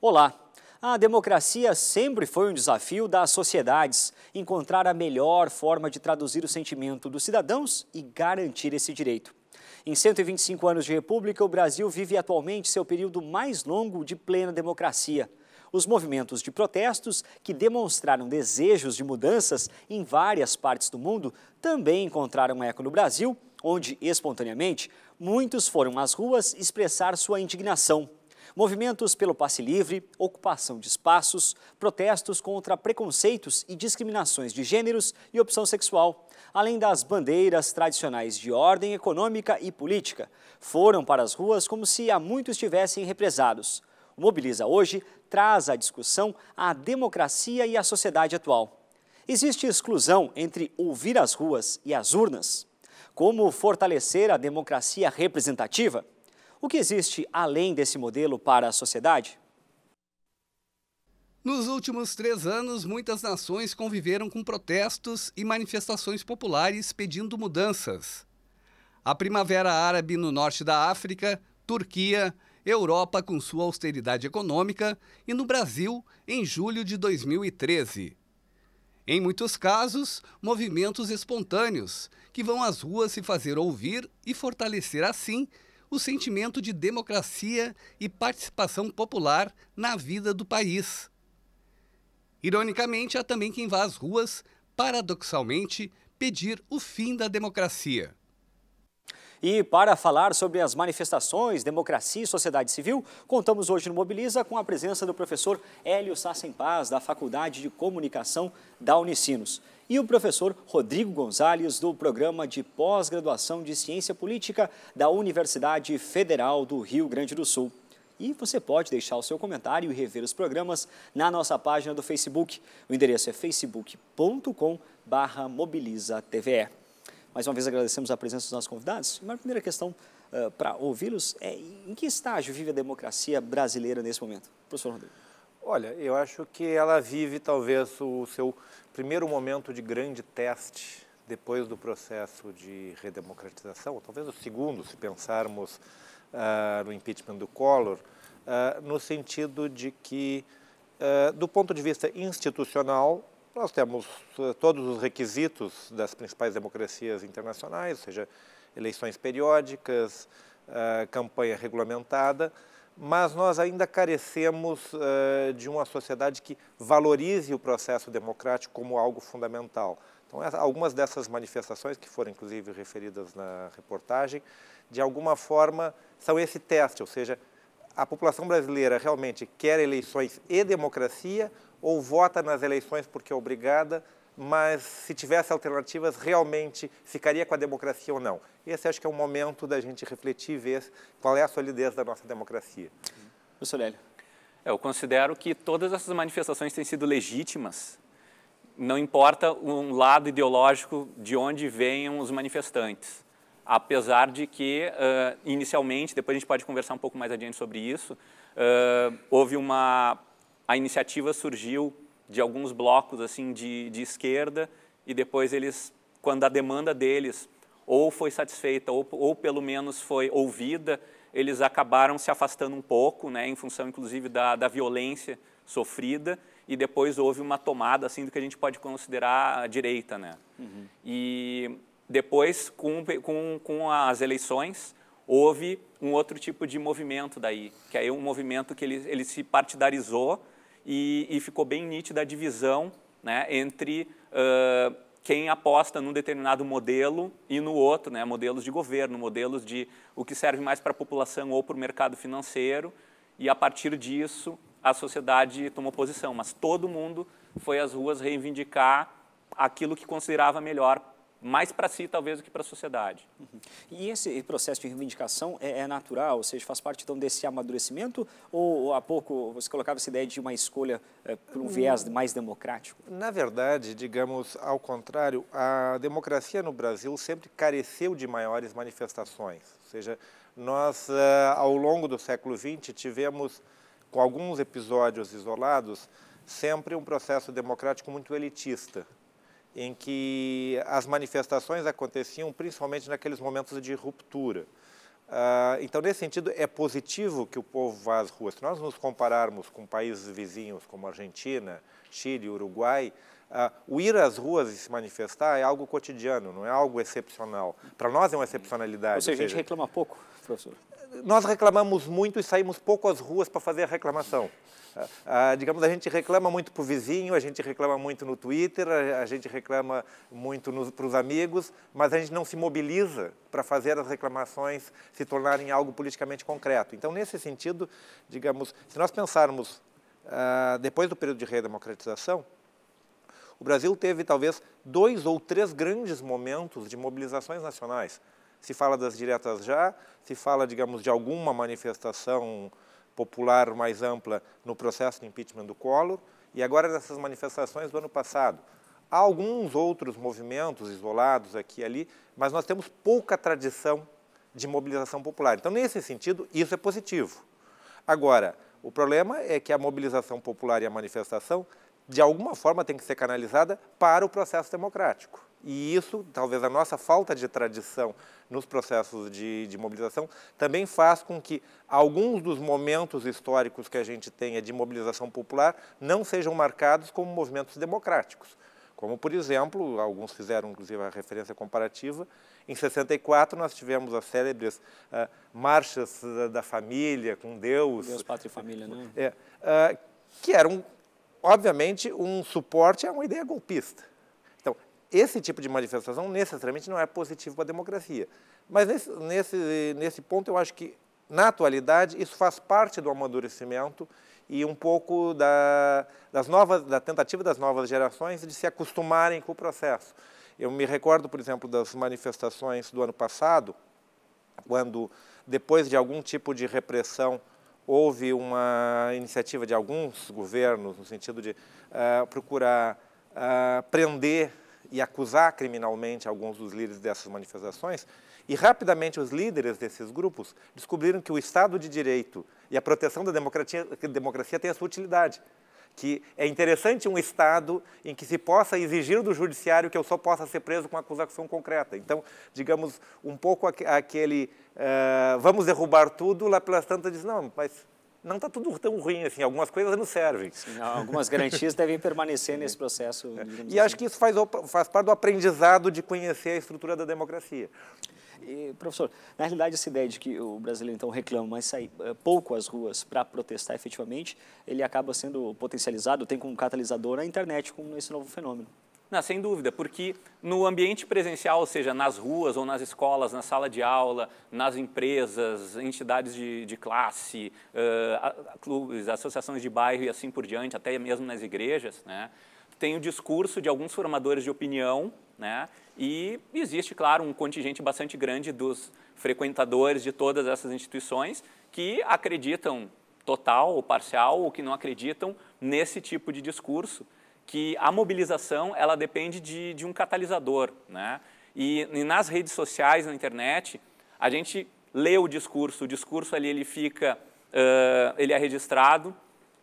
Olá! A democracia sempre foi um desafio das sociedades encontrar a melhor forma de traduzir o sentimento dos cidadãos e garantir esse direito. Em 125 anos de república, o Brasil vive atualmente seu período mais longo de plena democracia. Os movimentos de protestos, que demonstraram desejos de mudanças em várias partes do mundo, também encontraram eco no Brasil, onde, espontaneamente, muitos foram às ruas expressar sua indignação. Movimentos pelo passe livre, ocupação de espaços, protestos contra preconceitos e discriminações de gêneros e opção sexual, além das bandeiras tradicionais de ordem econômica e política, foram para as ruas como se há muito estivessem represados. O Mobiliza hoje traz à discussão a democracia e a sociedade atual. Existe exclusão entre ouvir as ruas e as urnas? Como fortalecer a democracia representativa? O que existe além desse modelo para a sociedade? Nos últimos três anos, muitas nações conviveram com protestos e manifestações populares pedindo mudanças. A Primavera Árabe no norte da África, Turquia, Europa com sua austeridade econômica e no Brasil em julho de 2013. Em muitos casos, movimentos espontâneos que vão às ruas se fazer ouvir e fortalecer assim o sentimento de democracia e participação popular na vida do país. Ironicamente, há também quem vá às ruas, paradoxalmente, pedir o fim da democracia. E para falar sobre as manifestações, democracia e sociedade civil, contamos hoje no Mobiliza com a presença do professor Hélio Sassen Paz, da Faculdade de Comunicação da Unicinos e o professor Rodrigo Gonzalez, do Programa de Pós-Graduação de Ciência Política da Universidade Federal do Rio Grande do Sul. E você pode deixar o seu comentário e rever os programas na nossa página do Facebook. O endereço é facebook.com.br mobilizaTVE. Mais uma vez agradecemos a presença dos nossos convidados. Uma primeira questão uh, eh, para ouvi-los é em que estágio vive a democracia brasileira nesse momento? Professor Rodrigo. Olha, eu acho que ela vive talvez o seu primeiro momento de grande teste depois do processo de redemocratização, ou talvez o segundo, se pensarmos ah, no impeachment do Collor, ah, no sentido de que, ah, do ponto de vista institucional, nós temos todos os requisitos das principais democracias internacionais, ou seja, eleições periódicas, campanha regulamentada, mas nós ainda carecemos uh, de uma sociedade que valorize o processo democrático como algo fundamental. Então, algumas dessas manifestações, que foram inclusive referidas na reportagem, de alguma forma são esse teste, ou seja, a população brasileira realmente quer eleições e democracia ou vota nas eleições porque é obrigada mas se tivesse alternativas, realmente ficaria com a democracia ou não? Esse acho que é o momento da gente refletir e ver qual é a solidez da nossa democracia. Professor Lélio. É, eu considero que todas essas manifestações têm sido legítimas, não importa um lado ideológico de onde venham os manifestantes. Apesar de que, uh, inicialmente, depois a gente pode conversar um pouco mais adiante sobre isso, uh, houve uma... a iniciativa surgiu de alguns blocos assim de, de esquerda e depois eles, quando a demanda deles ou foi satisfeita ou, ou pelo menos foi ouvida, eles acabaram se afastando um pouco, né, em função inclusive da, da violência sofrida e depois houve uma tomada assim do que a gente pode considerar a direita, né? Uhum. E depois com, com, com as eleições houve um outro tipo de movimento daí, que aí é um movimento que ele, ele se partidarizou e, e ficou bem nítida a divisão né, entre uh, quem aposta num determinado modelo e no outro, né, modelos de governo, modelos de o que serve mais para a população ou para o mercado financeiro, e a partir disso a sociedade tomou posição, mas todo mundo foi às ruas reivindicar aquilo que considerava melhor mais para si talvez do que para a sociedade. Uhum. E esse processo de reivindicação é, é, natural, ou seja, faz parte então desse amadurecimento ou, ou há pouco você colocava essa ideia de uma escolha é, por um hum. viés mais democrático? Na verdade, digamos ao contrário, a democracia no Brasil sempre careceu de maiores manifestações, ou seja, nós eh, ao longo do século XX tivemos com alguns episódios isolados sempre um processo democrático muito elitista, em que as manifestações aconteciam principalmente naqueles momentos de ruptura. Uh, então, nesse sentido, é positivo que o povo vá às ruas. Se nós nos compararmos com países vizinhos como Argentina, Chile, Uruguai, uh, o ir às ruas e se manifestar é algo cotidiano, não é algo excepcional. Para nós é uma excepcionalidade. Ou seja, seja, a gente reclama pouco, professor. Nós reclamamos muito e saímos pouco às ruas para fazer a reclamação. Ah, ah, digamos, a gente reclama muito para o vizinho, a gente reclama muito no Twitter, a, a gente reclama muito para os amigos, mas a gente não se mobiliza para fazer as reclamações se tornarem algo politicamente concreto. Então, nesse sentido, digamos, se nós pensarmos ah, depois do período de redemocratização, o Brasil teve talvez dois ou três grandes momentos de mobilizações nacionais. Se fala das diretas já, se fala, digamos, de alguma manifestação popular mais ampla no processo de impeachment do Collor e agora dessas manifestações do ano passado. Há alguns outros movimentos isolados aqui e ali, mas nós temos pouca tradição de mobilização popular. Então, nesse sentido, isso é positivo. Agora, o problema é que a mobilização popular e a manifestação, de alguma forma, tem que ser canalizada para o processo democrático. E isso, talvez a nossa falta de tradição nos processos de, de, mobilização, também faz com que alguns dos momentos históricos que a gente tenha de mobilização popular não sejam marcados como movimentos democráticos. Como, por exemplo, alguns fizeram inclusive a referência comparativa, em 64 nós tivemos as célebres ah, marchas ah, da família com Deus. Deus, pátria e família, né? É, ah, que eram, obviamente, um suporte a uma ideia golpista esse tipo de manifestação necessariamente não é positivo para a democracia. Mas nesse, nesse, nesse ponto, eu acho que, na atualidade, isso faz parte do amadurecimento e um pouco da, das novas, da tentativa das novas gerações de se acostumarem com o processo. Eu me recordo, por exemplo, das manifestações do ano passado, quando, depois de algum tipo de repressão, houve uma iniciativa de alguns governos no sentido de uh, procurar uh, prender e acusar criminalmente alguns dos líderes dessas manifestações. E rapidamente os líderes desses grupos descobriram que o Estado de Direito e a proteção da democracia, democracia têm a sua utilidade. Que é interessante um Estado em que se possa exigir do judiciário que eu só possa ser preso com acusação concreta. Então, digamos, um pouco aquele uh, vamos derrubar tudo, lá pelas tantas diz, não, mas não está tudo tão ruim assim. Algumas coisas não servem. Sim, algumas garantias devem permanecer nesse processo. E assim. acho que isso faz, faz parte do aprendizado de conhecer a estrutura da democracia. E, professor, na realidade essa ideia de que o brasileiro então reclama, mas sai eh, pouco às ruas para protestar efetivamente, ele acaba sendo potencializado, tem como catalisador a internet, como esse novo fenômeno. Não, sem dúvida, porque no ambiente presencial, ou seja, nas ruas ou nas escolas, na sala de aula, nas empresas, entidades de, de classe, uh, clubes, associações de bairro e assim por diante, até mesmo nas igrejas, né, tem o discurso de alguns formadores de opinião, né, e existe, claro, um contingente bastante grande dos frequentadores de todas essas instituições que acreditam total ou parcial ou que não acreditam nesse tipo de discurso que a mobilização ela depende de, de um catalisador. Né? E, e, nas redes sociais, na internet, a gente lê o discurso, o discurso ali ele fica, uh, ele é registrado,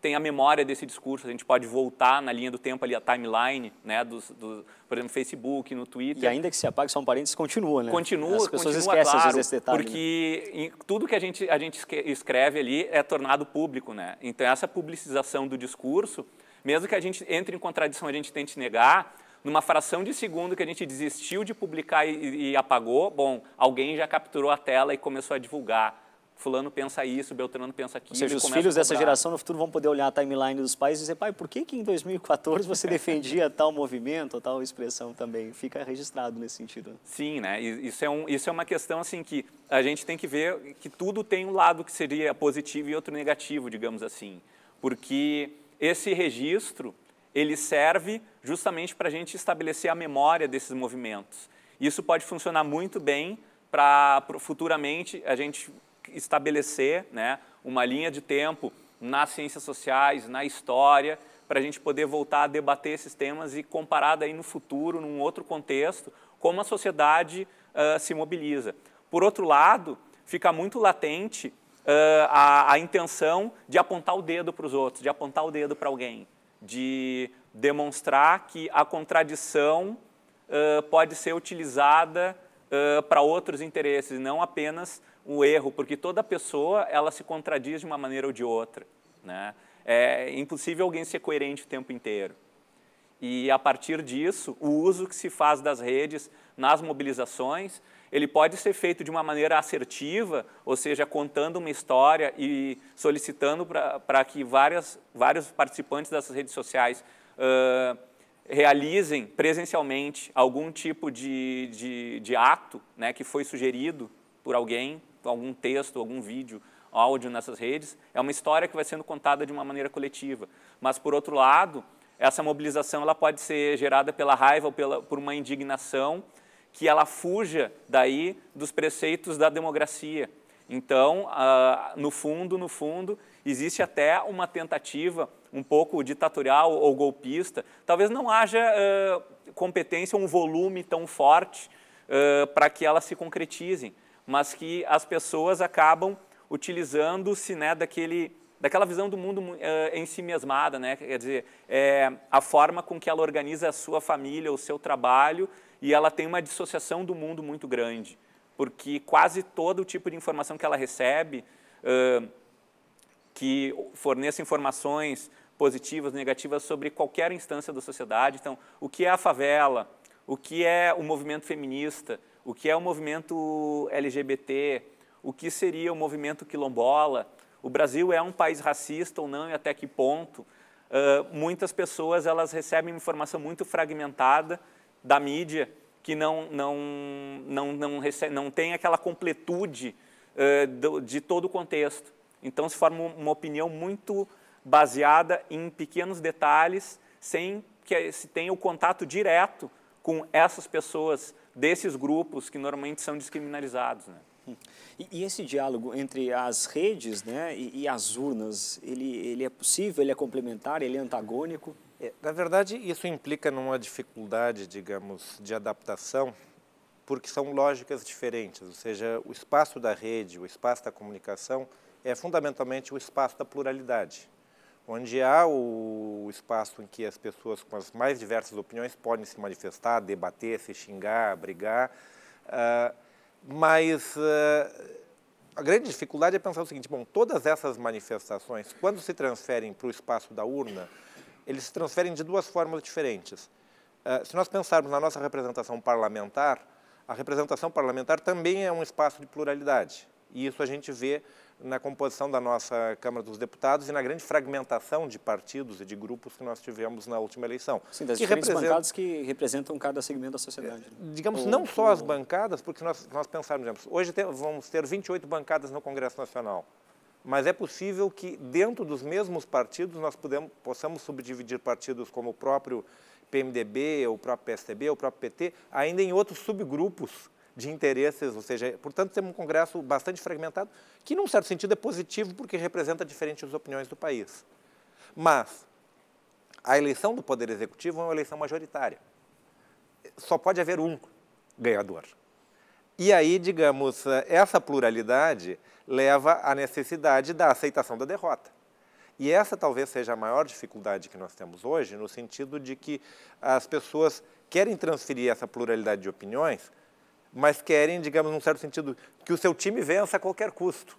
tem a memória desse discurso, a gente pode voltar na linha do tempo ali, a timeline, né, dos, do, por exemplo, no Facebook, no Twitter. E ainda que se apague, são parentes, continua, né? Continua, As pessoas continua, esquecem claro, esse detalhe. Né? Porque né? tudo que a gente, a gente escreve ali é tornado público, né? Então, essa publicização do discurso, mesmo que a gente entre em contradição, a gente tente negar, numa fração de segundo que a gente desistiu de publicar e, e, apagou, bom, alguém já capturou a tela e começou a divulgar. Fulano pensa isso, Beltrano pensa aquilo. Ou seja, os filhos dessa geração no futuro vão poder olhar a timeline dos pais e dizer, pai, por que, que em 2014 você defendia tal movimento, tal expressão também? Fica registrado nesse sentido. Sim, né? Isso é, um, isso é uma questão assim que a gente tem que ver que tudo tem um lado que seria positivo e outro negativo, digamos assim. Porque esse registro ele serve justamente para a gente estabelecer a memória desses movimentos. Isso pode funcionar muito bem para futuramente a gente estabelecer né, uma linha de tempo nas ciências sociais, na história, para a gente poder voltar a debater esses temas e comparar daí no futuro, num outro contexto, como a sociedade uh, se mobiliza. Por outro lado, fica muito latente a, a intenção de apontar o dedo para os outros, de apontar o dedo para alguém, de demonstrar que a contradição uh, pode ser utilizada uh, para outros interesses, não apenas o erro, porque toda pessoa ela se contradiz de uma maneira ou de outra. Né? É impossível alguém ser coerente o tempo inteiro. E a partir disso, o uso que se faz das redes nas mobilizações ele pode ser feito de uma maneira assertiva, ou seja, contando uma história e solicitando para que várias, vários participantes dessas redes sociais uh, realizem presencialmente algum tipo de, de, de ato né, que foi sugerido por alguém, algum texto, algum vídeo, áudio nessas redes. É uma história que vai sendo contada de uma maneira coletiva. Mas, por outro lado, essa mobilização ela pode ser gerada pela raiva ou pela, por uma indignação que ela fuja daí dos preceitos da democracia. Então, ah, no fundo, no fundo, existe até uma tentativa um pouco ditatorial ou golpista. Talvez não haja ah, competência, um volume tão forte ah, para que elas se concretizem, mas que as pessoas acabam utilizando-se né, daquele daquela visão do mundo uh, eh, ensimesmada, né? Quer dizer, é, a forma com que ela organiza a sua família, o seu trabalho, e ela tem uma dissociação do mundo muito grande, porque quase todo o tipo de informação que ela recebe, uh, que forneça informações positivas, negativas sobre qualquer instância da sociedade. Então, o que é a favela? O que é o movimento feminista? O que é o movimento LGBT? O que seria o movimento quilombola? o Brasil é um país racista ou não e até que ponto, uh, muitas pessoas elas recebem informação muito fragmentada da mídia que não, não, não, não, recebe, não tem aquela completude uh, do, de todo o contexto. Então, se forma uma opinião muito baseada em pequenos detalhes, sem que se tenha o contato direto com essas pessoas desses grupos que normalmente são descriminalizados. Né? E, e esse diálogo entre as redes né, e, e, as urnas, ele, ele é possível, ele é complementar, ele é antagônico? É, na verdade, isso implica numa dificuldade, digamos, de adaptação, porque são lógicas diferentes, ou seja, o espaço da rede, o espaço da comunicação, é fundamentalmente o espaço da pluralidade, onde há o espaço em que as pessoas com as mais diversas opiniões podem se manifestar, debater, se xingar, brigar. Uh, mas uh, a grande dificuldade é pensar o seguinte: bom, todas essas manifestações, quando se transferem para o espaço da urna, eles se transferem de duas formas diferentes. Uh, se nós pensarmos na nossa representação parlamentar, a representação parlamentar também é um espaço de pluralidade. E isso a gente vê na composição da nossa Câmara dos Deputados e na grande fragmentação de partidos e de grupos que nós tivemos na última eleição. Sim, das que diferentes bancadas que representam cada segmento da sociedade. É, né? Digamos, ou, não só ou... as bancadas, porque nós, nós pensamos, hoje te, vamos ter 28 bancadas no Congresso Nacional, mas é possível que dentro dos mesmos partidos nós podemos, possamos subdividir partidos como o próprio PMDB, o próprio PSDB, o próprio PT, ainda em outros subgrupos de interesses, ou seja, portanto, temos um Congresso bastante fragmentado, que, num certo sentido, é positivo porque representa diferentes opiniões do país. Mas a eleição do Poder Executivo é uma eleição majoritária. Só pode haver um ganhador. E aí, digamos, essa pluralidade leva à necessidade da aceitação da derrota. E essa talvez seja a maior dificuldade que nós temos hoje, no sentido de que as pessoas querem transferir essa pluralidade de opiniões mas querem, digamos, num certo sentido, que o seu time vença a qualquer custo.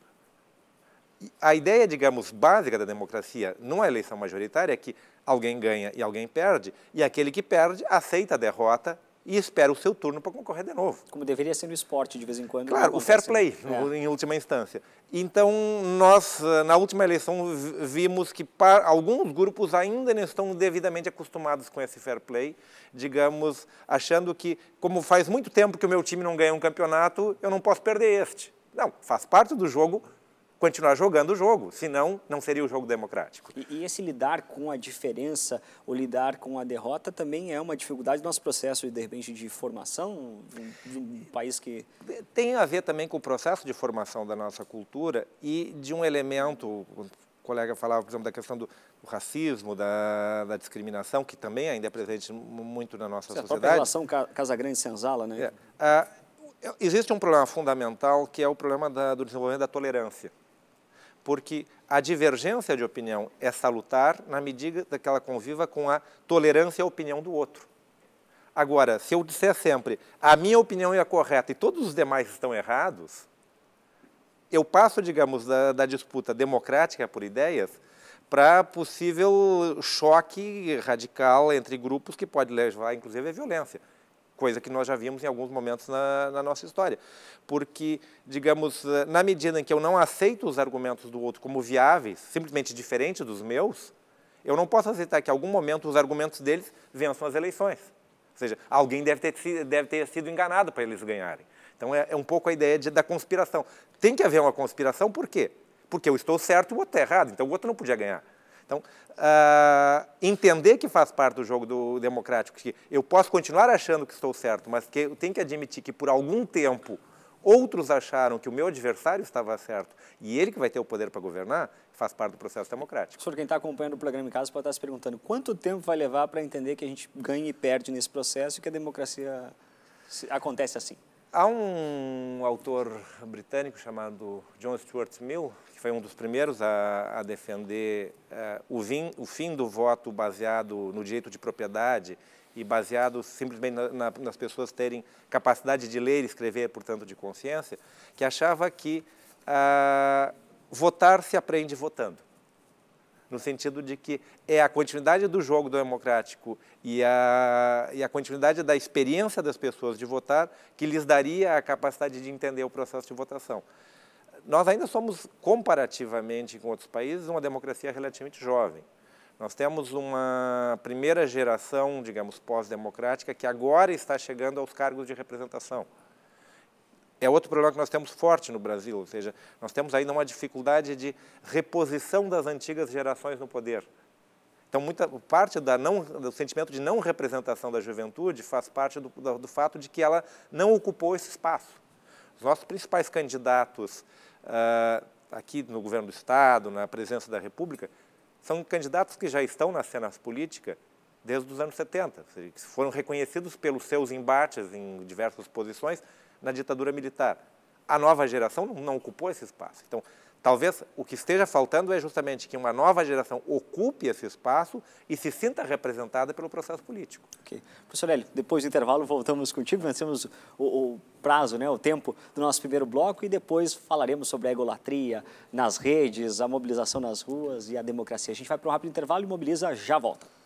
A ideia, digamos, básica da democracia numa eleição majoritária é que alguém ganha e alguém perde, e aquele que perde aceita a derrota e espera o seu turno para concorrer de novo. Como deveria ser no esporte de vez em quando. Claro, o fair play, né? é. em última instância. Então, nós, na última eleição, vimos que alguns grupos ainda não estão devidamente acostumados com esse fair play, digamos, achando que, como faz muito tempo que o meu time não ganha um campeonato, eu não posso perder este. Não, faz parte do jogo continuar jogando o jogo, senão não seria o jogo democrático. E, e, esse lidar com a diferença, o lidar com a derrota, também é uma dificuldade do nosso processo, de repente, de formação de um, país que... Tem a ver também com o processo de formação da nossa cultura e de um elemento, o colega falava, por exemplo, da questão do, do racismo, da, da, discriminação, que também ainda é presente muito na nossa sociedade. A relação Casagrande-Senzala, né? É. Ah, existe um problema fundamental que é o problema da, do desenvolvimento da tolerância porque a divergência de opinião é salutar na medida que ela conviva com a tolerância à opinião do outro. Agora, se eu disser sempre a minha opinião é a correta e todos os demais estão errados, eu passo, digamos, da, da disputa democrática por ideias para possível choque radical entre grupos que pode levar, inclusive, à violência coisa que nós já vimos em alguns momentos na, na, nossa história. Porque, digamos, na medida em que eu não aceito os argumentos do outro como viáveis, simplesmente diferentes dos meus, eu não posso aceitar que, em algum momento, os argumentos deles vençam as eleições. Ou seja, alguém deve ter, deve ter sido enganado para eles ganharem. Então, é, é um pouco a ideia de, da conspiração. Tem que haver uma conspiração, por quê? Porque eu estou certo e o outro está errado, então o outro não podia ganhar. Então, uh, entender que faz parte do jogo do democrático, que eu posso continuar achando que estou certo, mas que eu tenho que admitir que por algum tempo outros acharam que o meu adversário estava certo e ele que vai ter o poder para governar, faz parte do processo democrático. Senhor, quem está acompanhando o programa em casa pode estar tá se perguntando quanto tempo vai levar para entender que a gente ganha e perde nesse processo e que a democracia acontece assim? Há um autor britânico chamado John Stuart Mill, que foi um dos primeiros a, a defender uh, o, vim, o, fim do voto baseado no direito de propriedade e baseado simplesmente na, na, nas pessoas terem capacidade de ler e escrever, portanto, de consciência, que achava que uh, votar se aprende votando no sentido de que é a continuidade do jogo democrático e a, e a continuidade da experiência das pessoas de votar que lhes daria a capacidade de entender o processo de votação. Nós ainda somos, comparativamente com outros países, uma democracia relativamente jovem. Nós temos uma primeira geração, digamos, pós-democrática, que agora está chegando aos cargos de representação é outro problema que nós temos forte no Brasil, ou seja, nós temos ainda uma dificuldade de reposição das antigas gerações no poder. Então, muita parte não, do sentimento de não representação da juventude faz parte do, do, do, fato de que ela não ocupou esse espaço. Os nossos principais candidatos ah, aqui no governo do Estado, na presença da República, são candidatos que já estão na cena política desde os anos 70, que foram reconhecidos pelos seus embates em diversas posições na ditadura militar. A nova geração não, ocupou esse espaço. Então, talvez o que esteja faltando é justamente que uma nova geração ocupe esse espaço e se sinta representada pelo processo político. Professor Lely, depois do intervalo voltamos contigo, vencemos o, o prazo, né, o tempo do nosso primeiro bloco e depois falaremos sobre a egolatria nas redes, a mobilização nas ruas e a democracia. A gente vai para um rápido intervalo e mobiliza, já volta.